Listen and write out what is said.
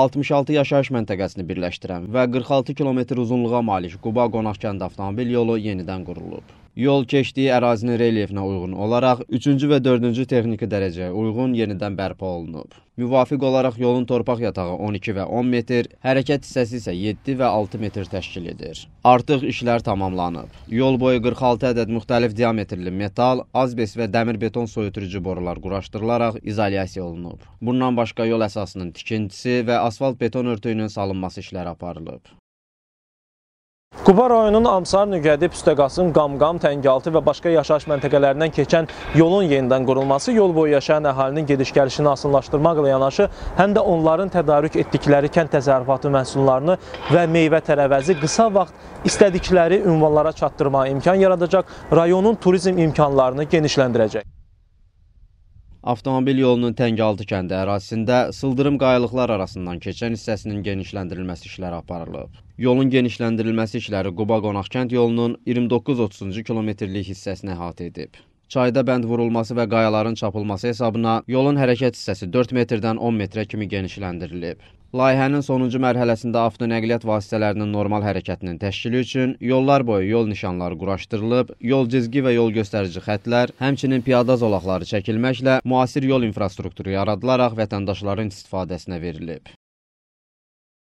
66 yaşayış məntəqəsini birləşdirən və 46 km uzunluğa malik Quba qonaqkəndi avtomobil yolu yenidən qurulub. Yol keçdiyi ərazinin relyefinə uyğun olaraq 3-cü və 4-cü texniki dərəcəyə uyğun yenidən bərpa olunub. Müvafiq olaraq yolun torpaq yatağı 12 və 10 metr, hərəkət hissəsi isə 7 və 6 metr təşkil edir. Artıq işlər tamamlanıb. Yol boyu 46 ədəd müxtəlif diametrli metal, azbest və dəmir beton soyuturucu borular quraşdırılaraq izolyasiya olunub. Bundan başqa yol əsasının tikintisi və asfalt beton örtüyünün salınması işləri aparılıb. Quba rayonunun Amsar, Nüqədib, Üstəqasım, Qamqam, Təngaltı və başqa yaşayış məntəqələrindən keçən yolun yenidən qurulması yol boyu yaşayan əhalinin gediş-gəlişini asınlaşdırmaqla yanaşı, həm də onların tədarük etdikləri kənd təzərrüfatı məhsullarını və meyvə-tərəvəzi qısa vaxt istədikləri ünvanlara çatdırmağa imkan yaradacaq, rayonun turizm imkanlarını genişləndirəcək. Avtomobil yolunun Təngaltı kəndi ərazisində sıldırım qayalıqlar arasından keçən hissəsinin genişləndirilməsi işləri aparılıb. Yolun genişləndirilməsi işləri Quba Qonaq kənd yolunun 29-30-cu kilometrlik hissəsini əhatə edib çayda bənd vurulması və qayaların çapılması hesabına yolun hərəkət hissəsi 4 metrdən 10 metrə kimi genişləndirilib. Layihənin sonuncu mərhələsində avtonəqliyyat vasitələrinin normal hərəkətinin təşkili üçün yollar boyu yol nişanları quraşdırılıb, yol cizgi və yol göstərici xətlər, həmçinin piyada zolaqları çəkilməklə müasir yol infrastrukturu yaradılaraq vətəndaşların istifadəsinə verilib.